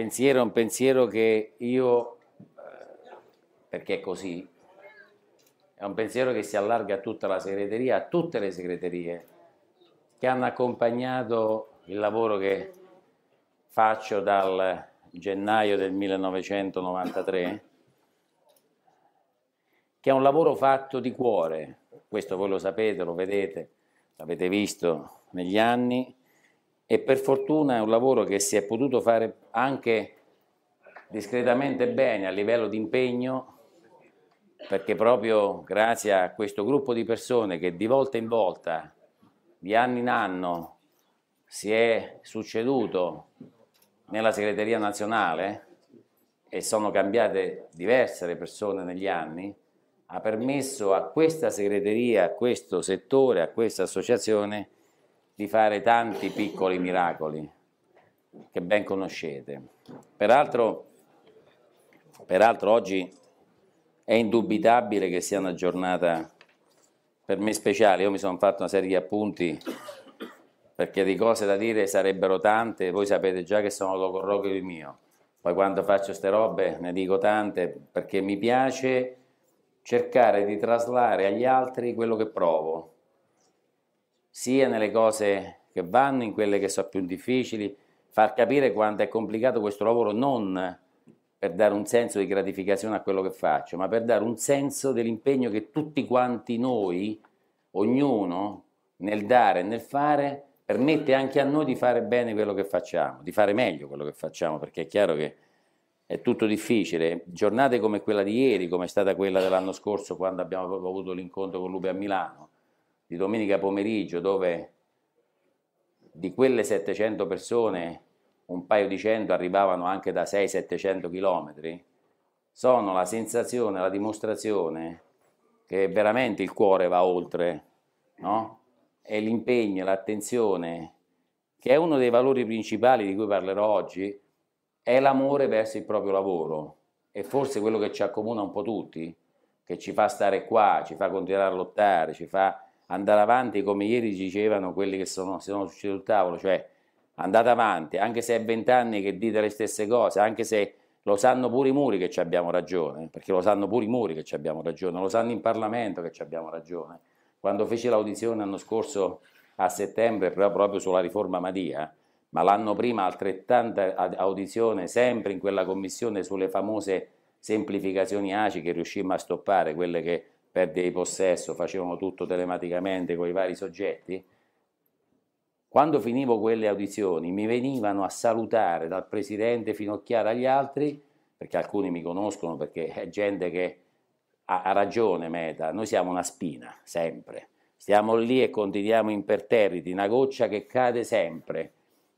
pensiero è un pensiero che io, eh, perché è così, è un pensiero che si allarga a tutta la segreteria, a tutte le segreterie che hanno accompagnato il lavoro che faccio dal gennaio del 1993, che è un lavoro fatto di cuore, questo voi lo sapete, lo vedete, l'avete visto negli anni, e per fortuna è un lavoro che si è potuto fare anche discretamente bene a livello di impegno perché proprio grazie a questo gruppo di persone che di volta in volta, di anno in anno, si è succeduto nella segreteria nazionale e sono cambiate diverse le persone negli anni, ha permesso a questa segreteria, a questo settore, a questa associazione di fare tanti piccoli miracoli che ben conoscete. Peraltro, peraltro oggi è indubitabile che sia una giornata per me speciale, io mi sono fatto una serie di appunti perché di cose da dire sarebbero tante, voi sapete già che sono logorrochio il mio, poi quando faccio queste robe ne dico tante perché mi piace cercare di traslare agli altri quello che provo, sia nelle cose che vanno, in quelle che sono più difficili, far capire quanto è complicato questo lavoro non per dare un senso di gratificazione a quello che faccio, ma per dare un senso dell'impegno che tutti quanti noi, ognuno, nel dare e nel fare, permette anche a noi di fare bene quello che facciamo, di fare meglio quello che facciamo, perché è chiaro che è tutto difficile. Giornate come quella di ieri, come è stata quella dell'anno scorso quando abbiamo avuto l'incontro con Lupe a Milano, di domenica pomeriggio dove di quelle 700 persone un paio di cento arrivavano anche da 600-700 chilometri, sono la sensazione, la dimostrazione che veramente il cuore va oltre, no? E l'impegno, l'attenzione, che è uno dei valori principali di cui parlerò oggi, è l'amore verso il proprio lavoro. E forse quello che ci accomuna un po' tutti, che ci fa stare qua, ci fa continuare a lottare, ci fa andare avanti come ieri dicevano quelli che sono, sono usciti sul tavolo, cioè andate avanti, anche se è vent'anni che dite le stesse cose, anche se lo sanno pure i muri che ci abbiamo ragione, perché lo sanno pure i muri che ci abbiamo ragione, lo sanno in Parlamento che ci abbiamo ragione. Quando feci l'audizione l'anno scorso a settembre proprio sulla riforma Madia, ma l'anno prima altrettanta audizione sempre in quella commissione sulle famose semplificazioni ACI che riuscimmo a stoppare, quelle che perdita di possesso, facevano tutto telematicamente con i vari soggetti, quando finivo quelle audizioni mi venivano a salutare dal presidente Finocchiara agli altri, perché alcuni mi conoscono perché è gente che ha, ha ragione Meta, noi siamo una spina, sempre. Stiamo lì e continuiamo imperterriti, una goccia che cade sempre,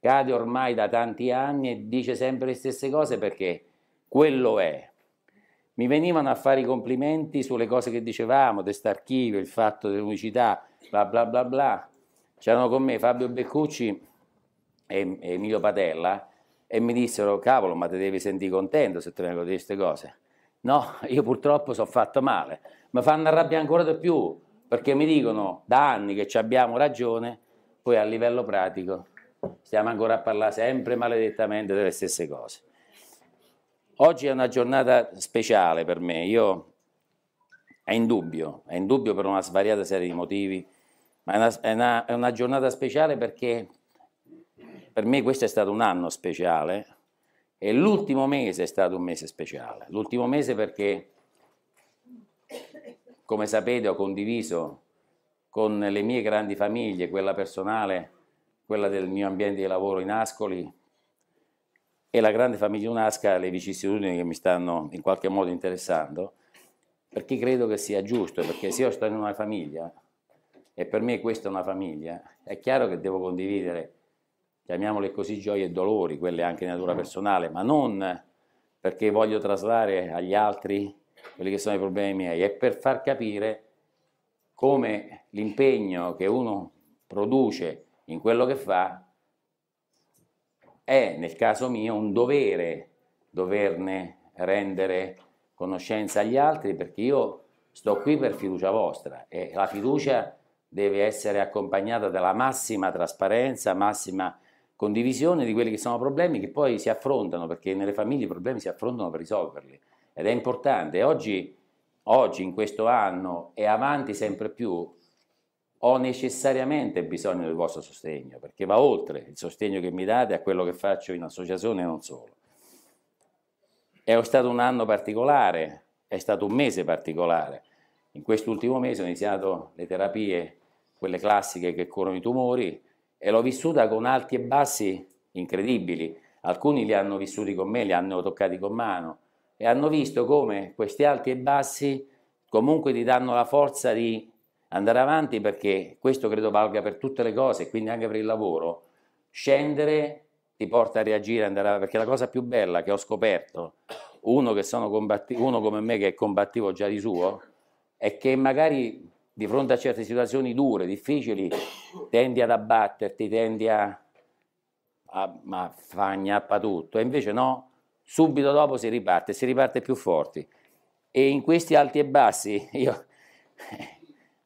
cade ormai da tanti anni e dice sempre le stesse cose perché quello è, mi venivano a fare i complimenti sulle cose che dicevamo, dest'archivio, il fatto dell'unicità, bla bla bla bla. C'erano con me Fabio Beccucci e Emilio Patella e mi dissero, cavolo, ma ti devi sentire contento se te vengono dire queste cose. No, io purtroppo sono fatto male, mi fanno arrabbiare ancora di più, perché mi dicono da anni che ci abbiamo ragione, poi a livello pratico stiamo ancora a parlare sempre maledettamente delle stesse cose. Oggi è una giornata speciale per me, io è in dubbio, è in dubbio per una svariata serie di motivi, ma è una, è una, è una giornata speciale perché per me questo è stato un anno speciale e l'ultimo mese è stato un mese speciale. L'ultimo mese perché, come sapete, ho condiviso con le mie grandi famiglie, quella personale, quella del mio ambiente di lavoro in Ascoli, e la grande famiglia Unasca ha le vicissitudini che mi stanno in qualche modo interessando, perché credo che sia giusto, perché se io sto in una famiglia e per me questa è una famiglia, è chiaro che devo condividere, chiamiamole così, gioie e dolori, quelle anche di natura personale, ma non perché voglio traslare agli altri quelli che sono i problemi miei, è per far capire come l'impegno che uno produce in quello che fa è nel caso mio un dovere doverne rendere conoscenza agli altri perché io sto qui per fiducia vostra e la fiducia deve essere accompagnata dalla massima trasparenza, massima condivisione di quelli che sono problemi che poi si affrontano perché nelle famiglie i problemi si affrontano per risolverli ed è importante. Oggi, oggi in questo anno e avanti sempre più ho necessariamente bisogno del vostro sostegno, perché va oltre il sostegno che mi date a quello che faccio in associazione e non solo. È stato un anno particolare, è stato un mese particolare. In quest'ultimo mese ho iniziato le terapie, quelle classiche che curano i tumori, e l'ho vissuta con alti e bassi incredibili. Alcuni li hanno vissuti con me, li hanno toccati con mano e hanno visto come questi alti e bassi comunque ti danno la forza di andare avanti perché questo credo valga per tutte le cose, quindi anche per il lavoro, scendere ti porta a reagire, andare, avanti, perché la cosa più bella che ho scoperto, uno, che combatti, uno come me che è combattivo già di suo, è che magari di fronte a certe situazioni dure, difficili, tendi ad abbatterti, tendi a, a, a fagnappa tutto, e invece no, subito dopo si riparte, si riparte più forti. E in questi alti e bassi, io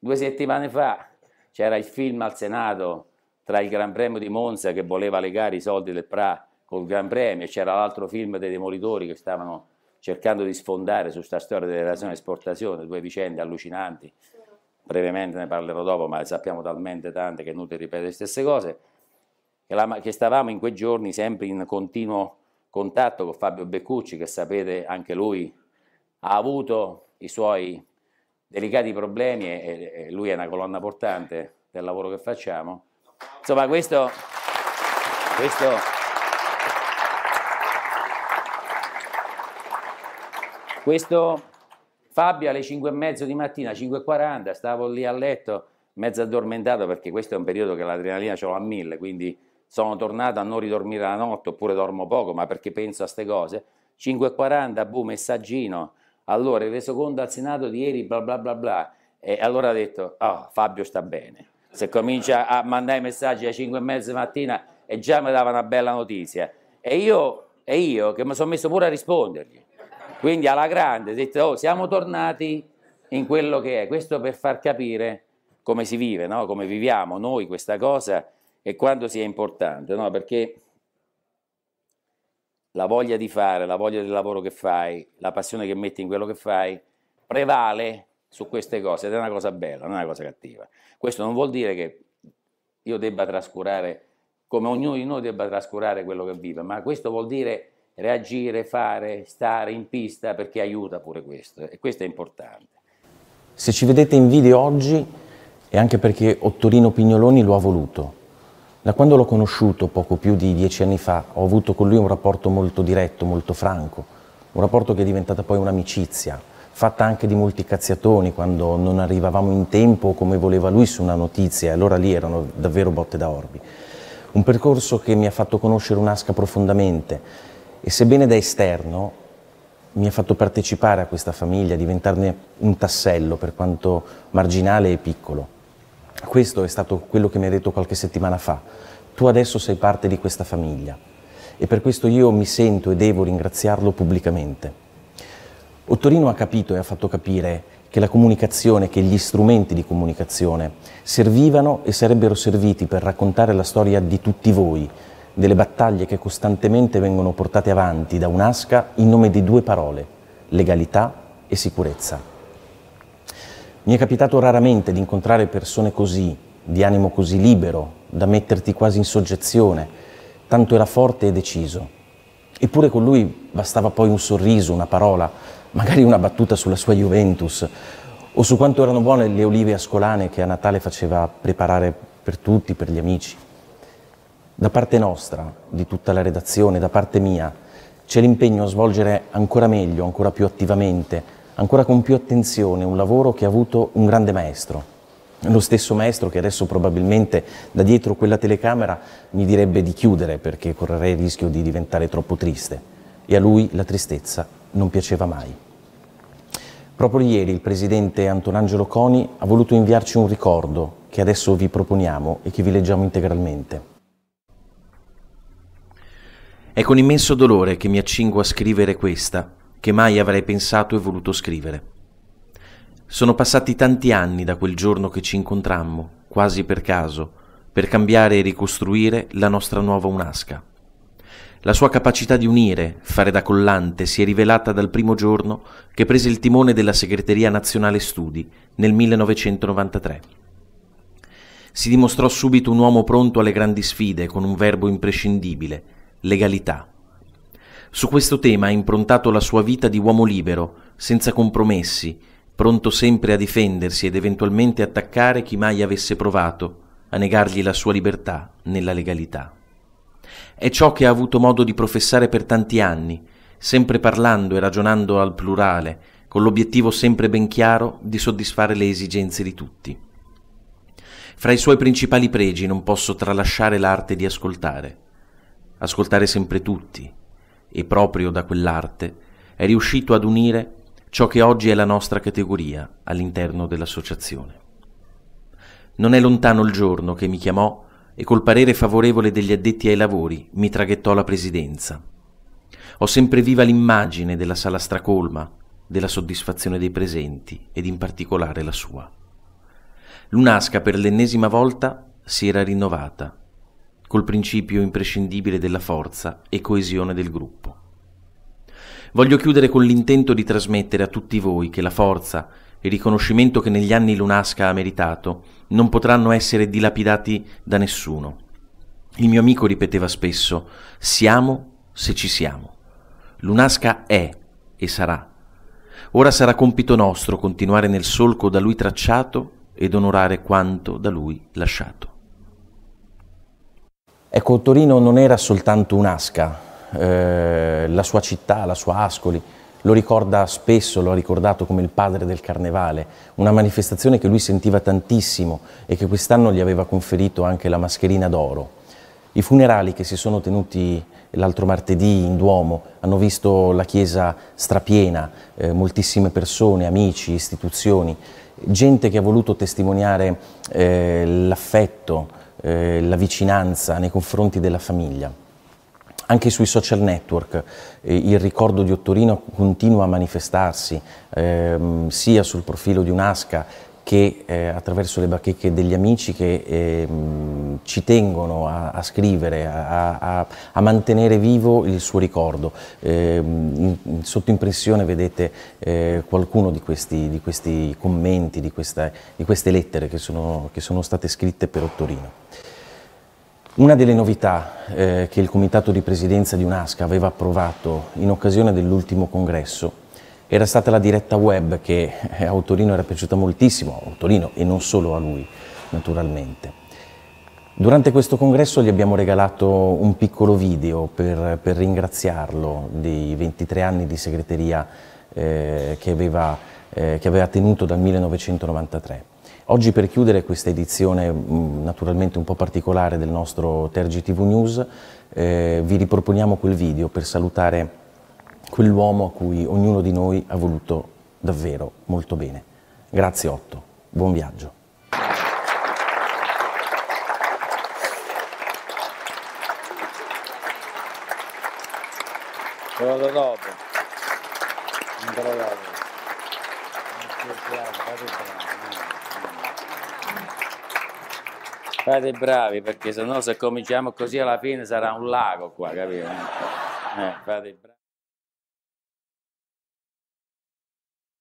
Due settimane fa c'era il film al Senato tra il Gran Premio di Monza che voleva legare i soldi del PRA col Gran Premio e c'era l'altro film dei demolitori che stavano cercando di sfondare su questa storia delle relazioni di esportazione, due vicende allucinanti, brevemente ne parlerò dopo, ma le sappiamo talmente tante che è inutile ripetere le stesse cose, che, la, che stavamo in quei giorni sempre in continuo contatto con Fabio Beccucci, che sapete anche lui ha avuto i suoi delicati problemi e, e lui è una colonna portante del lavoro che facciamo. Insomma, questo, questo Questo Fabio alle 5 e mezzo di mattina, 5 e 40 stavo lì a letto, mezzo addormentato perché questo è un periodo che l'adrenalina ce l'ho a mille, quindi sono tornato a non ridormire la notte oppure dormo poco, ma perché penso a queste cose. 5 e 40 boh, messaggino, allora il resoconto al Senato di ieri bla bla bla bla, e allora ha detto, oh, Fabio sta bene, se comincia a mandare messaggi alle 5 e mezza mattina e già mi dava una bella notizia, e io, e io che mi sono messo pure a rispondergli, quindi alla grande, ho detto, oh, siamo tornati in quello che è, questo per far capire come si vive, no? come viviamo noi questa cosa e quanto sia importante, no? perché la voglia di fare, la voglia del lavoro che fai, la passione che metti in quello che fai, prevale su queste cose ed è una cosa bella, non è una cosa cattiva. Questo non vuol dire che io debba trascurare, come ognuno di noi debba trascurare quello che vive, ma questo vuol dire reagire, fare, stare in pista perché aiuta pure questo e questo è importante. Se ci vedete in video oggi è anche perché Ottorino Pignoloni lo ha voluto da quando l'ho conosciuto, poco più di dieci anni fa, ho avuto con lui un rapporto molto diretto, molto franco, un rapporto che è diventata poi un'amicizia, fatta anche di molti cazziatoni quando non arrivavamo in tempo come voleva lui su una notizia, e allora lì erano davvero botte da orbi. Un percorso che mi ha fatto conoscere un'asca profondamente e sebbene da esterno mi ha fatto partecipare a questa famiglia, diventarne un tassello per quanto marginale e piccolo questo è stato quello che mi ha detto qualche settimana fa. Tu adesso sei parte di questa famiglia e per questo io mi sento e devo ringraziarlo pubblicamente. Ottorino ha capito e ha fatto capire che la comunicazione, che gli strumenti di comunicazione servivano e sarebbero serviti per raccontare la storia di tutti voi, delle battaglie che costantemente vengono portate avanti da un'asca in nome di due parole, legalità e sicurezza. Mi è capitato raramente di incontrare persone così, di animo così libero, da metterti quasi in soggezione, tanto era forte e deciso. Eppure con lui bastava poi un sorriso, una parola, magari una battuta sulla sua Juventus o su quanto erano buone le olive ascolane che a Natale faceva preparare per tutti, per gli amici. Da parte nostra, di tutta la redazione, da parte mia, c'è l'impegno a svolgere ancora meglio, ancora più attivamente, ancora con più attenzione un lavoro che ha avuto un grande maestro, lo stesso maestro che adesso probabilmente da dietro quella telecamera mi direbbe di chiudere perché correrei il rischio di diventare troppo triste e a lui la tristezza non piaceva mai. Proprio ieri il presidente Antonangelo Coni ha voluto inviarci un ricordo che adesso vi proponiamo e che vi leggiamo integralmente. È con immenso dolore che mi accingo a scrivere questa, che mai avrei pensato e voluto scrivere. Sono passati tanti anni da quel giorno che ci incontrammo, quasi per caso, per cambiare e ricostruire la nostra nuova unasca. La sua capacità di unire, fare da collante, si è rivelata dal primo giorno che prese il timone della Segreteria Nazionale Studi nel 1993. Si dimostrò subito un uomo pronto alle grandi sfide con un verbo imprescindibile, legalità. Su questo tema ha improntato la sua vita di uomo libero, senza compromessi, pronto sempre a difendersi ed eventualmente attaccare chi mai avesse provato a negargli la sua libertà nella legalità. È ciò che ha avuto modo di professare per tanti anni, sempre parlando e ragionando al plurale, con l'obiettivo sempre ben chiaro di soddisfare le esigenze di tutti. Fra i suoi principali pregi non posso tralasciare l'arte di ascoltare. Ascoltare sempre tutti, e proprio da quell'arte, è riuscito ad unire ciò che oggi è la nostra categoria all'interno dell'associazione. Non è lontano il giorno che mi chiamò e col parere favorevole degli addetti ai lavori mi traghettò la presidenza. Ho sempre viva l'immagine della sala stracolma, della soddisfazione dei presenti ed in particolare la sua. L'UNASCA per l'ennesima volta si era rinnovata col principio imprescindibile della forza e coesione del gruppo. Voglio chiudere con l'intento di trasmettere a tutti voi che la forza e il riconoscimento che negli anni Lunasca ha meritato non potranno essere dilapidati da nessuno. Il mio amico ripeteva spesso, siamo se ci siamo. Lunasca è e sarà. Ora sarà compito nostro continuare nel solco da lui tracciato ed onorare quanto da lui lasciato. Ecco, Torino non era soltanto un'asca, eh, la sua città, la sua Ascoli, lo ricorda spesso, lo ha ricordato come il padre del carnevale, una manifestazione che lui sentiva tantissimo e che quest'anno gli aveva conferito anche la mascherina d'oro. I funerali che si sono tenuti l'altro martedì in Duomo hanno visto la chiesa strapiena, eh, moltissime persone, amici, istituzioni, gente che ha voluto testimoniare eh, l'affetto, eh, la vicinanza nei confronti della famiglia. Anche sui social network eh, il ricordo di Ottorino continua a manifestarsi, ehm, sia sul profilo di Unasca che eh, attraverso le bacheche degli amici che eh, ci tengono a, a scrivere, a, a, a, mantenere vivo il suo ricordo. Eh, in, in, sotto impressione vedete eh, qualcuno di questi, di questi commenti, di, questa, di, queste lettere che sono, che sono state scritte per Ottorino. Una delle novità eh, che il Comitato di Presidenza di UNASCA aveva approvato in occasione dell'ultimo congresso era stata la diretta web che eh, a Autorino era piaciuta moltissimo, a Autorino e non solo a lui naturalmente. Durante questo congresso gli abbiamo regalato un piccolo video per, per ringraziarlo dei 23 anni di segreteria eh, che, aveva, eh, che aveva tenuto dal 1993. Oggi per chiudere questa edizione mm, naturalmente un po' particolare del nostro Tergi TV News eh, vi riproponiamo quel video per salutare quell'uomo a cui ognuno di noi ha voluto davvero molto bene. Grazie Otto, buon viaggio. Quello dopo. Non te lo dopo. Fate bravi perché sennò se cominciamo così alla fine sarà un lago qua, capito? Eh, fate bravi.